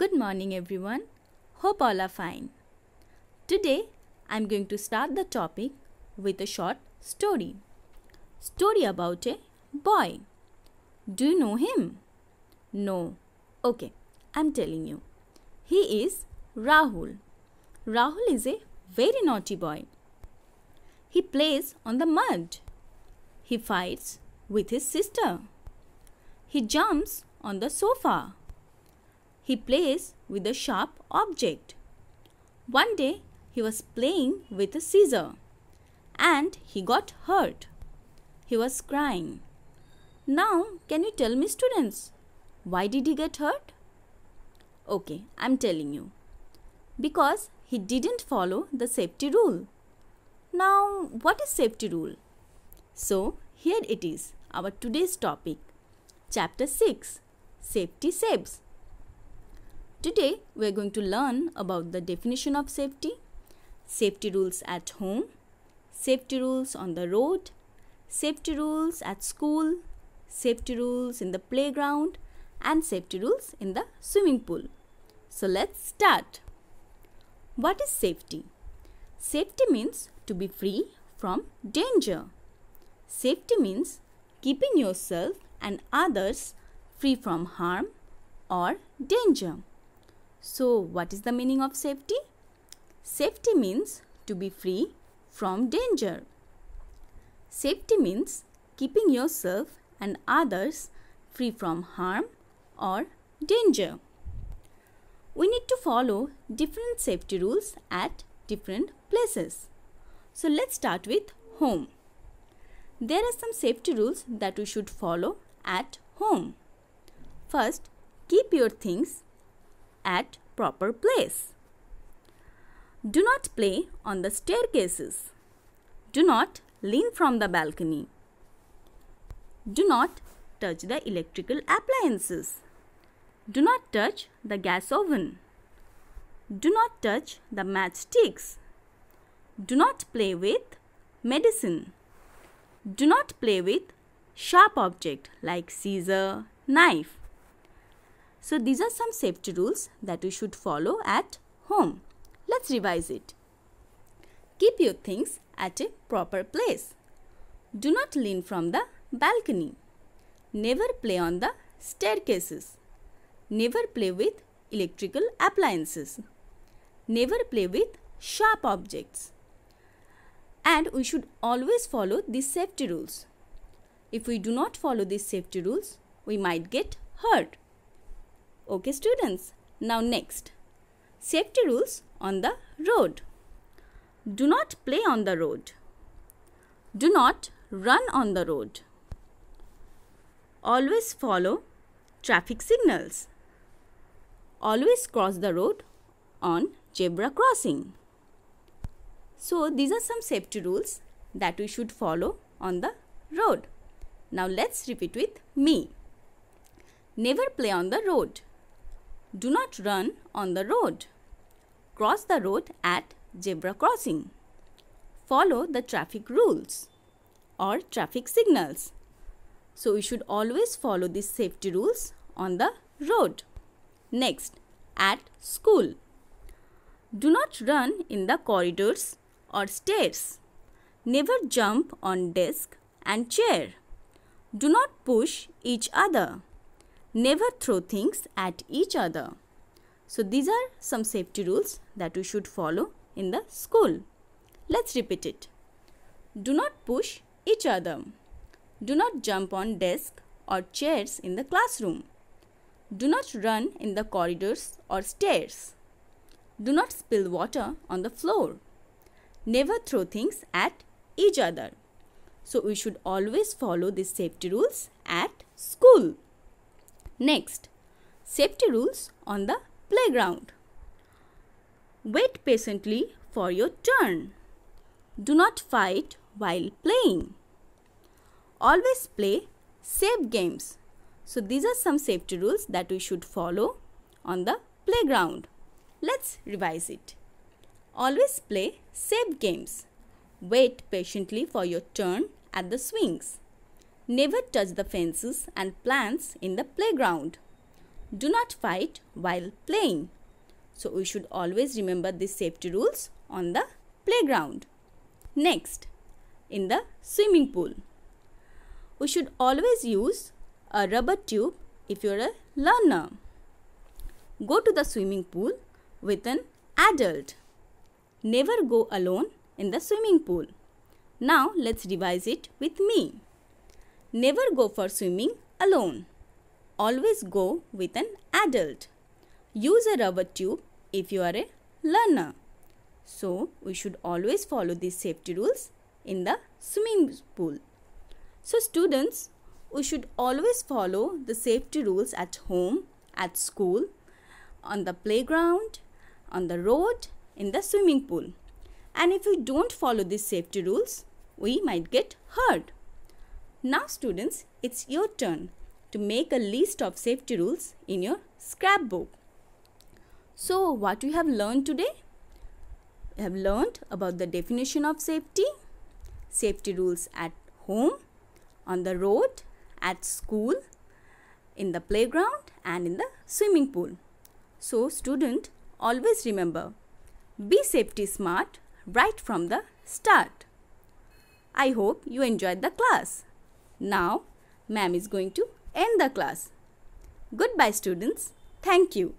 Good morning everyone. Hope all are fine. Today I am going to start the topic with a short story. Story about a boy. Do you know him? No. Okay, I'm telling you. He is Rahul. Rahul is a very naughty boy. He plays on the mud. He fights with his sister. He jumps on the sofa he plays with a sharp object. One day he was playing with a scissor and he got hurt. He was crying. Now, can you tell me, students, why did he get hurt? Okay, I'm telling you. Because he didn't follow the safety rule. Now, what is safety rule? So, here it is, our today's topic. Chapter 6 Safety Saves. Today we are going to learn about the definition of safety, safety rules at home, safety rules on the road, safety rules at school, safety rules in the playground and safety rules in the swimming pool. So let's start. What is safety? Safety means to be free from danger. Safety means keeping yourself and others free from harm or danger. So, what is the meaning of safety? Safety means to be free from danger. Safety means keeping yourself and others free from harm or danger. We need to follow different safety rules at different places. So let's start with home. There are some safety rules that we should follow at home. First, keep your things at proper place. Do not play on the staircases. Do not lean from the balcony. Do not touch the electrical appliances. Do not touch the gas oven. Do not touch the matchsticks. Do not play with medicine. Do not play with sharp object like scissor, knife. So these are some safety rules that we should follow at home. Let's revise it. Keep your things at a proper place. Do not lean from the balcony. Never play on the staircases. Never play with electrical appliances. Never play with sharp objects. And we should always follow these safety rules. If we do not follow these safety rules, we might get hurt. Okay students, now next. Safety rules on the road. Do not play on the road. Do not run on the road. Always follow traffic signals. Always cross the road on zebra crossing. So these are some safety rules that we should follow on the road. Now let's repeat with me. Never play on the road. Do not run on the road. Cross the road at zebra crossing. Follow the traffic rules or traffic signals. So we should always follow these safety rules on the road. Next, at school. Do not run in the corridors or stairs. Never jump on desk and chair. Do not push each other. Never throw things at each other. So these are some safety rules that we should follow in the school. Let's repeat it. Do not push each other. Do not jump on desks or chairs in the classroom. Do not run in the corridors or stairs. Do not spill water on the floor. Never throw things at each other. So we should always follow these safety rules at school. Next, safety rules on the playground. Wait patiently for your turn. Do not fight while playing. Always play safe games. So these are some safety rules that we should follow on the playground. Let's revise it. Always play safe games. Wait patiently for your turn at the swings. Never touch the fences and plants in the playground. Do not fight while playing. So we should always remember these safety rules on the playground. Next, in the swimming pool. We should always use a rubber tube if you are a learner. Go to the swimming pool with an adult. Never go alone in the swimming pool. Now let's revise it with me. Never go for swimming alone. Always go with an adult. Use a rubber tube if you are a learner. So, we should always follow these safety rules in the swimming pool. So, students, we should always follow the safety rules at home, at school, on the playground, on the road, in the swimming pool. And if we don't follow these safety rules, we might get hurt. Now students, it's your turn to make a list of safety rules in your scrapbook. So what we have learned today? We have learned about the definition of safety, safety rules at home, on the road, at school, in the playground and in the swimming pool. So student, always remember, be safety smart right from the start. I hope you enjoyed the class. Now, ma'am is going to end the class. Goodbye students. Thank you.